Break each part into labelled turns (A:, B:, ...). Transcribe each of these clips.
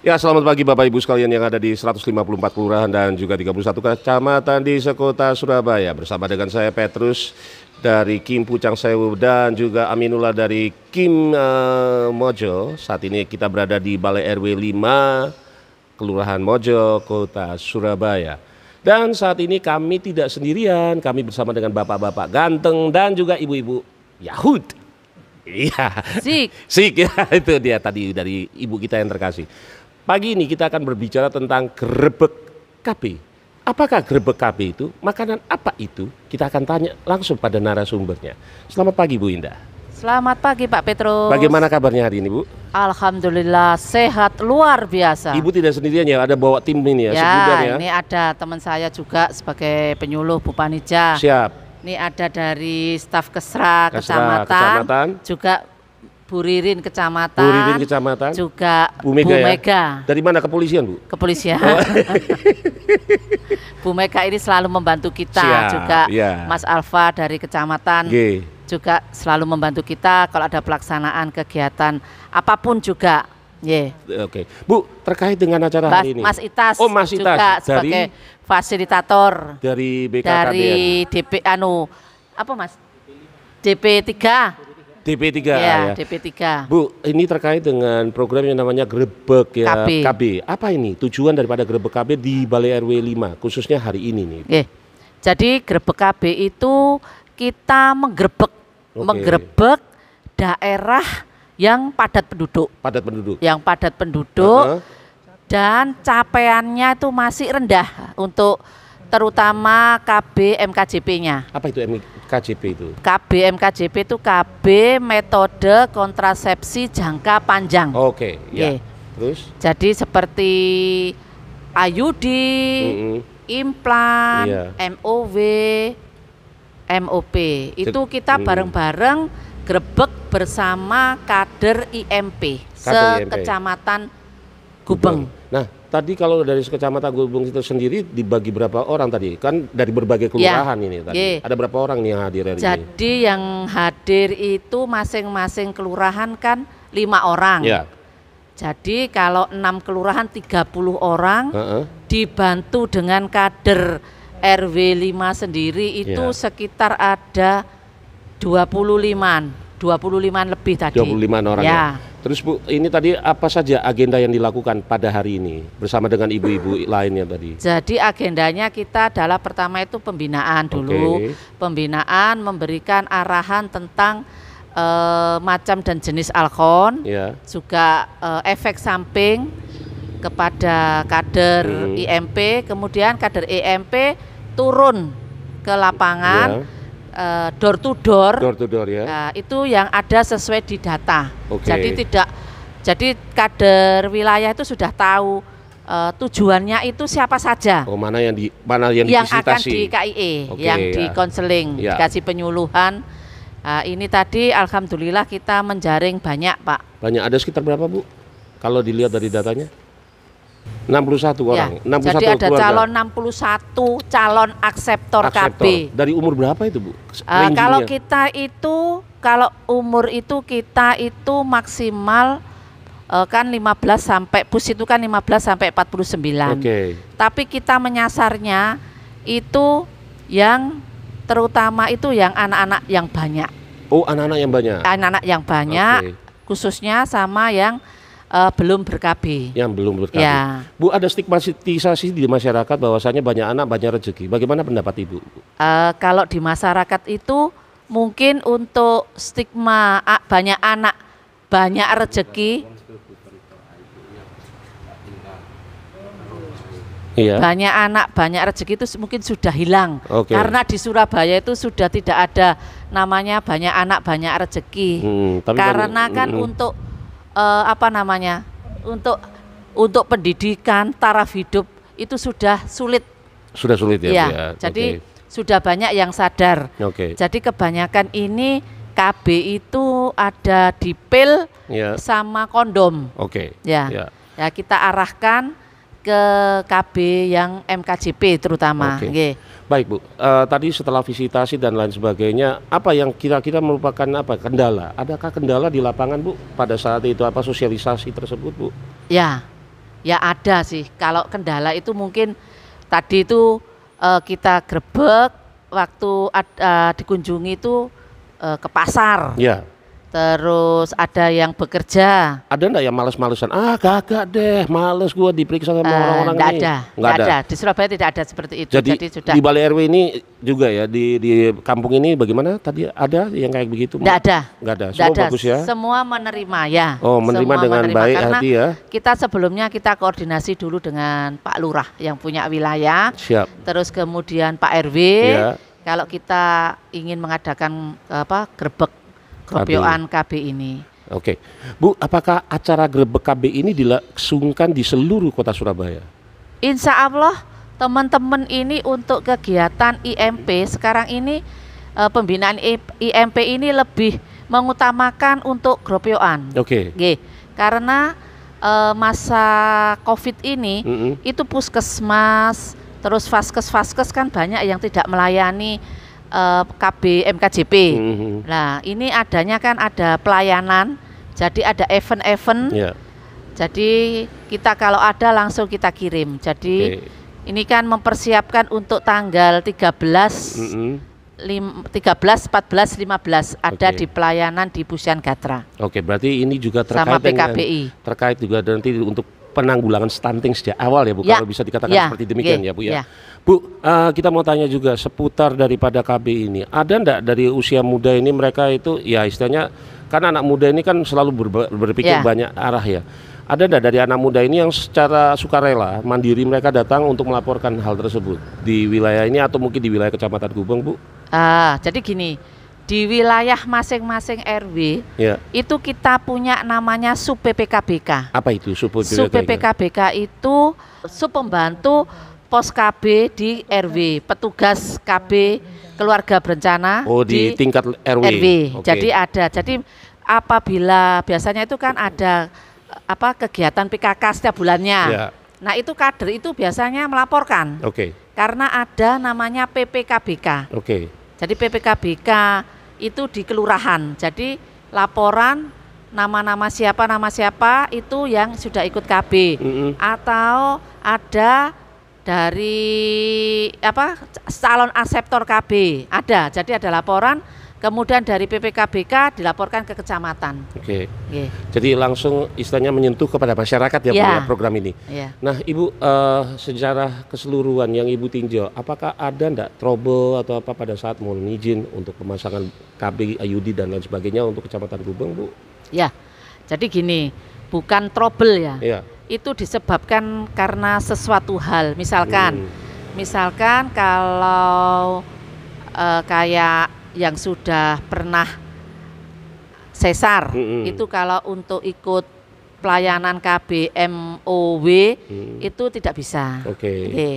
A: Ya, selamat pagi Bapak Ibu sekalian yang ada di 154 kelurahan dan juga 31 kecamatan di sekota Surabaya. Bersama dengan saya Petrus dari Kim Pucang Sewu dan juga Aminullah dari Kim uh, Mojo. Saat ini kita berada di Balai RW 5 Kelurahan Mojo, Kota Surabaya. Dan saat ini kami tidak sendirian, kami bersama dengan bapak-bapak ganteng dan juga ibu-ibu Yahud. Iya. Sik. Sik ya, itu dia tadi dari ibu kita yang terkasih. Pagi ini kita akan berbicara tentang grebek KB. Apakah grebek KB itu? Makanan apa itu? Kita akan tanya langsung pada narasumbernya. Selamat pagi Bu Indah.
B: Selamat pagi Pak Petro. Bagaimana
A: kabarnya hari ini Bu?
B: Alhamdulillah sehat luar biasa. Ibu
A: tidak sendirian ya, ada bawa tim ini ya, ya ya. ini
B: ada teman saya juga sebagai penyuluh Bu Panija.
A: Siap.
B: Ini ada dari staf Kesra, Kesra Kecamatan, Kecamatan, juga Buririn Kecamatan. Buririn
A: Kecamatan. Juga
B: Bu Mega. Bu ya? Mega.
A: Ya? Dari mana kepolisian Bu?
B: Kepolisian. Oh. Bu Mega ini selalu membantu kita Siap, juga. Ya. Mas Alfa dari Kecamatan. G. Juga selalu membantu kita kalau ada pelaksanaan kegiatan apapun juga. Yeah. Oke, okay. Bu terkait dengan acara Mas, hari ini. Mas Itas, oh, Mas Itas juga dari, sebagai fasilitator
A: dari BKKBN. dari
B: DP anu apa Mas DP 3
A: DP3 iya, ya, ya. DP3. Bu, ini terkait dengan program yang namanya Grebek ya KB. KB. Apa ini tujuan daripada Grebek KB di Balai RW 5 khususnya hari ini nih?
B: Oke. Jadi Grebek KB itu kita menggrebek Oke. menggrebek daerah yang padat penduduk. Padat penduduk. Yang padat penduduk uh -huh. dan capaiannya itu masih rendah untuk terutama KB MKJP-nya. Apa itu MKJP? KJP itu? KBMKJP itu KB metode kontrasepsi jangka panjang. Oke, okay, ya. Yeah. Terus? Jadi seperti ayudi, mm -hmm. implan, yeah. MOV, MOP. Itu kita bareng-bareng grebek bersama kader IMP sekecamatan
A: Gubeng. Gubeng. Tadi kalau dari kecamatan Gubeng itu sendiri dibagi berapa orang tadi? Kan dari berbagai ya. kelurahan ya. ini tadi. Ye. Ada berapa orang nih yang hadir hari Jadi
B: ini? yang hadir itu masing-masing kelurahan kan lima orang. Ya. Jadi kalau enam kelurahan 30 orang uh -uh. dibantu dengan kader RW 5 sendiri itu ya. sekitar ada 25-an, 25 lebih tadi. 25
A: orang. Ya. ya. Terus Bu, ini tadi apa saja agenda yang dilakukan pada hari ini bersama dengan ibu-ibu lainnya tadi?
B: Jadi agendanya kita adalah pertama itu pembinaan dulu, okay. pembinaan memberikan arahan tentang e, macam dan jenis alkon, yeah. juga e, efek samping kepada kader hmm. IMP, kemudian kader IMP turun ke lapangan. Yeah Eh, door to door. Door to door ya. Nah, itu yang ada sesuai di data. Okay. Jadi tidak jadi kader wilayah itu sudah tahu uh, tujuannya itu siapa saja.
A: Oh, mana yang di mana yang, yang akan di KIE, okay, yang ya. di konseling, ya. dikasih
B: penyuluhan. Uh, ini tadi alhamdulillah kita menjaring banyak, Pak.
A: Banyak ada sekitar berapa, Bu? Kalau dilihat dari datanya? 61 ya, orang. Ya. 61 Jadi ada keluarga. calon
B: 61 calon akseptor, akseptor. KB.
A: Dari umur berapa itu, Bu? Uh, kalau
B: kita itu kalau umur itu kita itu maksimal uh, kan 15 sampai bus itu kan 15 sampai 49. Oke. Okay. Tapi kita menyasarnya itu yang terutama itu yang anak-anak yang banyak.
A: Oh, anak-anak yang banyak.
B: Anak-anak yang banyak okay. khususnya sama yang uh, belum ber
A: Yang belum ber Ya. Bu, ada stigmatisasi di masyarakat bahwasanya banyak anak banyak rezeki. Bagaimana pendapat Ibu?
B: Uh, kalau di masyarakat itu mungkin untuk stigma banyak anak banyak rezeki Iya. Banyak anak, banyak rezeki itu mungkin sudah hilang. Okay. Karena di Surabaya itu sudah tidak ada namanya banyak anak, banyak rezeki. Hmm, kan karena kan, kan hmm. untuk eh, apa namanya untuk untuk pendidikan taraf hidup itu sudah sulit.
A: Sudah sulit ya. ya, ya. Jadi
B: okay. sudah banyak yang sadar. Okay. Jadi kebanyakan ini KB itu ada di pil yeah. sama kondom. Oke. Okay. Ya. yeah. Ya kita arahkan ke KB yang MKJP terutama. Okay. Okay.
A: Baik Bu, uh, tadi setelah visitasi dan lain sebagainya, apa yang kira-kira merupakan apa kendala? Adakah kendala di lapangan Bu pada saat itu apa sosialisasi tersebut Bu?
B: Ya, ya ada sih. Kalau kendala itu mungkin tadi itu uh, kita grebek waktu ad, uh, dikunjungi itu uh, ke pasar. Ya Terus ada yang bekerja.
A: Ada enggak yang males-malesan? Ah,
B: kagak deh, males gua diperiksa sama eh, orang-orang uh, ini. ada. Enggak ada. ada. Di Surabaya tidak ada seperti itu. Jadi, Jadi sudah di Balai
A: RW ini juga ya di di kampung ini bagaimana tadi ada yang kayak begitu? Enggak ada. Enggak ada. Semua ada. bagus ya.
B: Semua menerima ya. Oh, menerima Semua dengan menerima. baik Karena hati ya. Kita sebelumnya kita koordinasi dulu dengan Pak Lurah yang punya wilayah. Siap. Terus kemudian Pak RW. Ya. Kalau kita ingin mengadakan apa? gerbek Gropyokan KB ini.
A: Oke. Bu, apakah acara grebek KB ini dilaksungkan di seluruh kota Surabaya?
B: Insya Allah teman-teman ini untuk kegiatan IMP sekarang ini e, pembinaan IMP ini lebih mengutamakan untuk gropyokan. Oke. Okay. Karena e, masa Covid ini mm -hmm. itu puskesmas terus vaskes-vaskes kan banyak yang tidak melayani uh, eh, KB MKJP. Mm-hmm. Nah, ini adanya kan ada pelayanan, jadi ada event-event. Yeah. Jadi kita kalau ada langsung kita kirim. Jadi okay. ini kan mempersiapkan untuk tanggal 13 mm-hmm. Lim, 13, 14, 15 ada di pelayanan di Pusian Gatra.
A: Oke, okay, berarti ini juga terkait Sama PKBI. dengan terkait juga nanti untuk penanggulangan stunting sejak awal ya Bu ya. kalau bisa dikatakan ya. seperti demikian okay. ya Bu ya. ya. Bu, uh, kita mau tanya juga seputar daripada KB ini. Ada enggak dari usia muda ini mereka itu ya istilahnya karena anak muda ini kan selalu ber berpikir ya. banyak arah ya. Ada enggak dari anak muda ini yang secara sukarela mandiri mereka datang untuk melaporkan hal tersebut di wilayah ini atau mungkin di wilayah Kecamatan Gubeng, Bu?
B: Ah, jadi gini di wilayah masing-masing RW ya. itu kita punya namanya sub PPKBK.
A: Apa itu sub PPKBK? Sub PPKBK
B: itu sub pembantu pos KB di RW, petugas KB keluarga berencana oh, di, di tingkat
A: RW. RW. Okay. Jadi ada.
B: Jadi apabila biasanya itu kan ada apa kegiatan PKK setiap bulannya. Ya. Nah, itu kader itu biasanya melaporkan. Oke. Okay. Karena ada namanya PPKBK. Oke. Okay jadi PPKBK itu di kelurahan. Jadi laporan nama-nama siapa nama siapa itu yang sudah ikut KB mm -hmm. atau ada dari apa calon aseptor KB ada. Jadi ada laporan kemudian dari PPKBK dilaporkan ke kecamatan.
A: Oke. Okay. Jadi langsung istilahnya menyentuh kepada masyarakat ya, yeah. Ya, program ini. Yeah. Nah, Ibu uh, sejarah keseluruhan yang Ibu tinjau, apakah ada enggak trouble atau apa pada saat mau izin untuk pemasangan KB Ayudi dan lain sebagainya untuk Kecamatan Gubeng, Bu?
B: Ya. Jadi gini, bukan trouble ya. Yeah. Itu disebabkan karena sesuatu hal. Misalkan hmm. misalkan kalau uh, kayak yang sudah pernah sesar mm -hmm. itu kalau untuk ikut pelayanan KBMOW hmm. itu tidak bisa. Oke. Okay. Okay,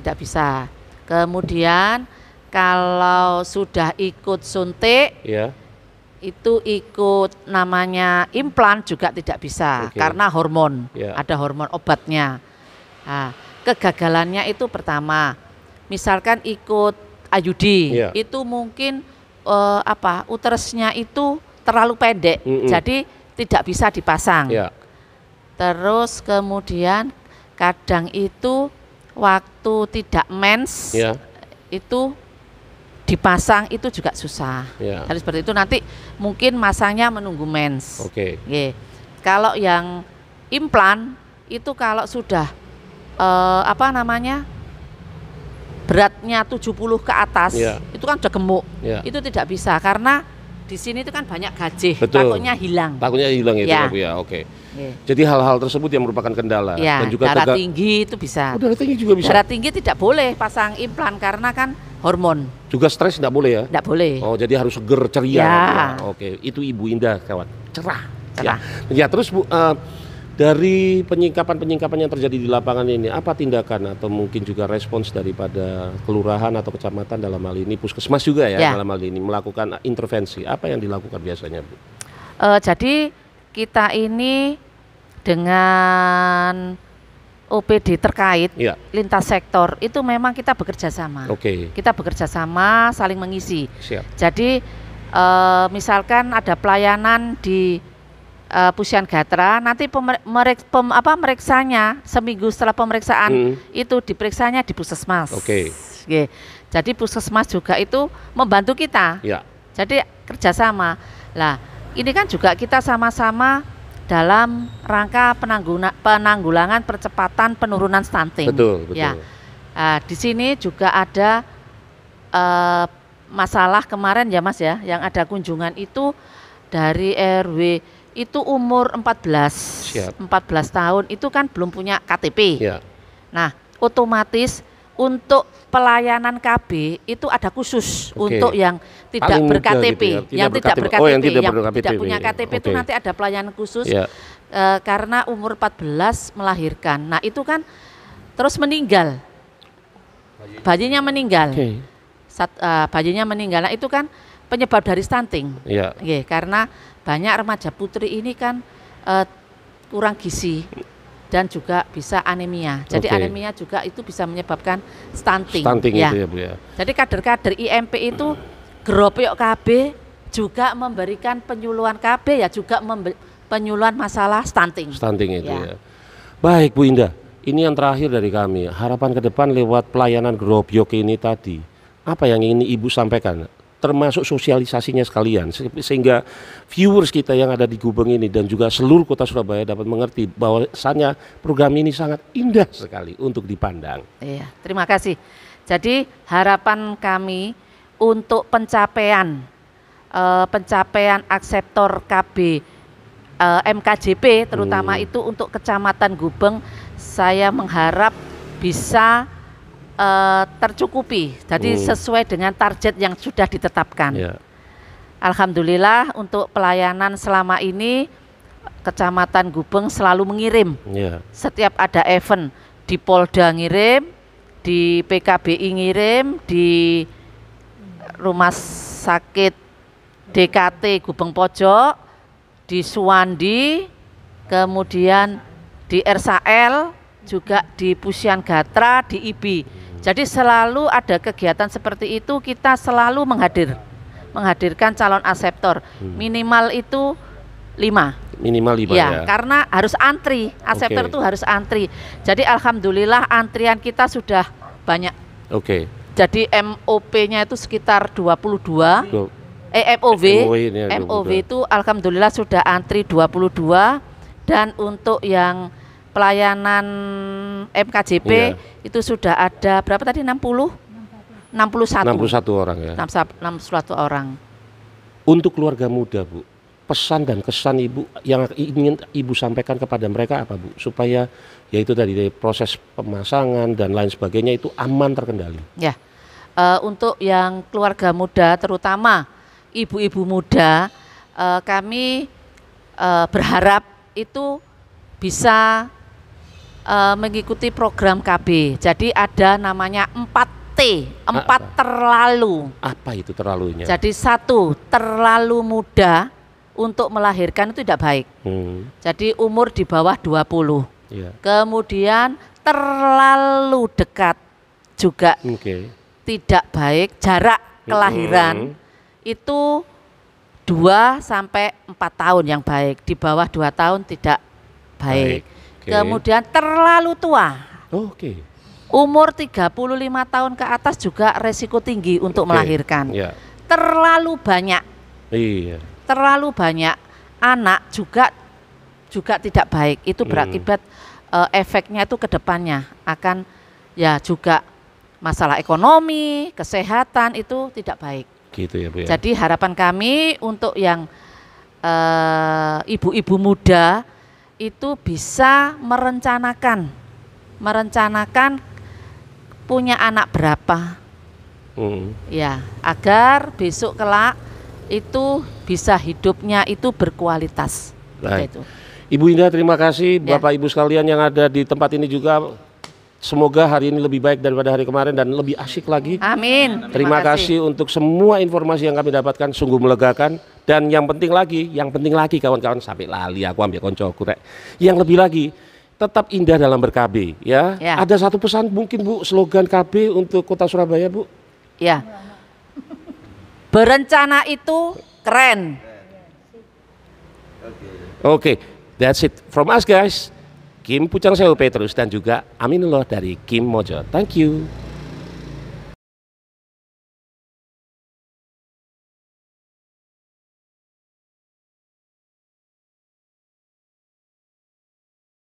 B: tidak bisa. Kemudian kalau sudah ikut suntik yeah. itu ikut namanya implan juga tidak bisa okay. karena hormon. Yeah. Ada hormon obatnya. Nah, kegagalannya itu pertama, misalkan ikut ayudi yeah. itu mungkin uh, apa uterusnya itu terlalu pendek, mm -mm. jadi tidak bisa dipasang. Yeah. Terus kemudian kadang itu waktu tidak mens yeah. itu dipasang itu juga susah. Yeah. Jadi seperti itu nanti mungkin masangnya menunggu mens. Oke. Okay. Yeah. Kalau yang implan itu kalau sudah uh, apa namanya beratnya 70 ke atas yeah. itu kan udah gemuk yeah. itu tidak bisa karena di sini itu kan banyak gajih takutnya hilang
A: takutnya hilang itu. ya. ya oke okay. Iya. yeah. jadi hal-hal tersebut yang merupakan kendala yeah. dan juga darah tegak,
B: tinggi itu bisa oh, darah tinggi juga bisa darah tinggi tidak boleh pasang implan karena kan
A: hormon juga stres tidak boleh ya tidak boleh oh jadi harus seger ceria iya. ya. oke itu ibu indah kawan cerah cerah ya, ya terus bu uh, dari penyingkapan-penyingkapan yang terjadi di lapangan ini, apa tindakan atau mungkin juga respons daripada kelurahan atau kecamatan dalam hal ini, puskesmas juga ya, ya. dalam hal ini melakukan intervensi? Apa yang dilakukan biasanya, Bu?
B: E, jadi kita ini dengan OPD terkait ya. lintas sektor itu memang kita bekerja sama. Oke. Okay. Kita bekerja sama, saling mengisi. Siap. Jadi e, misalkan ada pelayanan di uh, Pusian Gatra nanti pemer, pem, apa meriksanya seminggu setelah pemeriksaan hmm. itu diperiksanya di Puskesmas. Oke. Okay. Yeah. Jadi Puskesmas juga itu membantu kita. Ya. Yeah. Jadi kerjasama. Lah ini kan juga kita sama-sama dalam rangka penangguna, penanggulangan percepatan penurunan stunting. Betul. Ya. betul. Ya. Uh, di sini juga ada uh, masalah kemarin ya Mas ya, yang ada kunjungan itu dari RW itu umur 14 Siap. 14 tahun itu kan belum punya KTP. Ya. Nah, otomatis untuk pelayanan KB itu ada khusus okay. untuk yang tidak Paling ber-KTP, gitu ya. yang, tidak ber-KTP. Oh, yang tidak ber-KTP, yang tidak punya ya. KTP okay. itu nanti ada pelayanan khusus ya. uh, karena umur 14 melahirkan. Nah itu kan terus meninggal, bayinya meninggal, okay. Sat, uh, eh, bayinya meninggal. Nah itu kan penyebab dari stunting, yeah. Yeah, karena banyak remaja putri ini kan uh, kurang gizi dan juga bisa anemia. Jadi okay. anemia juga itu bisa menyebabkan stunting. Stunting ya. itu ya Bu ya. Jadi kader-kader IMP itu grop KB juga memberikan penyuluhan KB ya juga penyuluhan masalah stunting. Stunting itu ya. ya.
A: Baik Bu Indah, ini yang terakhir dari kami. Harapan ke depan lewat pelayanan Grobyok ini tadi, apa yang ingin Ibu sampaikan? termasuk sosialisasinya sekalian sehingga viewers kita yang ada di Gubeng ini dan juga seluruh kota Surabaya dapat mengerti bahwasanya program ini sangat indah sekali untuk dipandang.
B: Iya, terima kasih. Jadi harapan kami untuk pencapaian uh, pencapaian akseptor KB uh, eh, MKJP terutama hmm. itu untuk Kecamatan Gubeng saya mengharap bisa uh, tercukupi, jadi hmm. sesuai dengan target yang sudah ditetapkan. Yeah. Alhamdulillah untuk pelayanan selama ini Kecamatan Gubeng selalu mengirim. Yeah. Setiap ada event di Polda ngirim, di PKBI ngirim, di Rumah Sakit DKT Gubeng Pojok, di Suwandi, kemudian di RSAL, juga di Pusian Gatra, di IBI jadi selalu ada kegiatan seperti itu kita selalu menghadir menghadirkan calon aseptor hmm. minimal itu lima
A: minimal lima ya, ya karena
B: harus antri aseptor okay. itu harus antri jadi alhamdulillah antrian kita sudah banyak oke okay. jadi MOP-nya itu sekitar 22 eh MOV MOV ya, itu alhamdulillah sudah antri 22 dan untuk yang pelayanan MKJP iya. itu sudah ada berapa tadi 60 61 61 orang ya 61 orang
A: untuk keluarga muda Bu pesan dan kesan Ibu yang ingin Ibu sampaikan kepada mereka apa Bu supaya yaitu tadi dari proses pemasangan dan lain sebagainya itu aman terkendali
B: ya uh, untuk yang keluarga muda terutama ibu-ibu muda uh, kami uh, berharap itu bisa uh, mengikuti program KB. Jadi ada namanya 4T, 4 apa? terlalu.
A: Apa itu terlalunya? Jadi
B: satu, terlalu muda untuk melahirkan itu tidak baik. Hmm. Jadi umur di bawah 20. Ya. Kemudian terlalu dekat juga. Okay. Tidak baik jarak hmm. kelahiran. Hmm. Itu dua sampai empat tahun yang baik, di bawah dua tahun tidak baik. baik Okay. Kemudian terlalu tua. Oh, Oke. Okay. Umur 35 tahun ke atas juga resiko tinggi untuk okay. melahirkan. Yeah. Terlalu banyak. Yeah. Terlalu banyak anak juga juga tidak baik. Itu hmm. berakibat mm. uh, efeknya itu ke depannya akan ya juga masalah ekonomi, kesehatan itu tidak baik.
A: Gitu ya, Bu ya. Jadi
B: harapan kami untuk yang eh, ibu-ibu uh, ibu -ibu muda itu bisa merencanakan merencanakan punya anak berapa hmm. ya agar besok kelak itu bisa hidupnya itu berkualitas
A: Baik. itu Ibu Indah terima kasih ya. Bapak Ibu sekalian yang ada di tempat ini juga Semoga hari ini lebih baik daripada hari kemarin dan lebih asyik lagi. Amin. Terima, Terima kasih. kasih untuk semua informasi yang kami dapatkan, sungguh melegakan. Dan yang penting lagi, yang penting lagi kawan-kawan sampai lali aku ambil konco kurek. Yang lebih lagi, tetap indah dalam
B: berKB
A: ya. ya. Ada satu pesan mungkin Bu slogan KB untuk Kota Surabaya Bu?
B: Ya. Berencana itu keren.
A: Oke, okay. okay. that's it from us guys. Kim Pucang Sewu Petrus
B: dan juga Aminullah dari Kim Mojo. Thank you.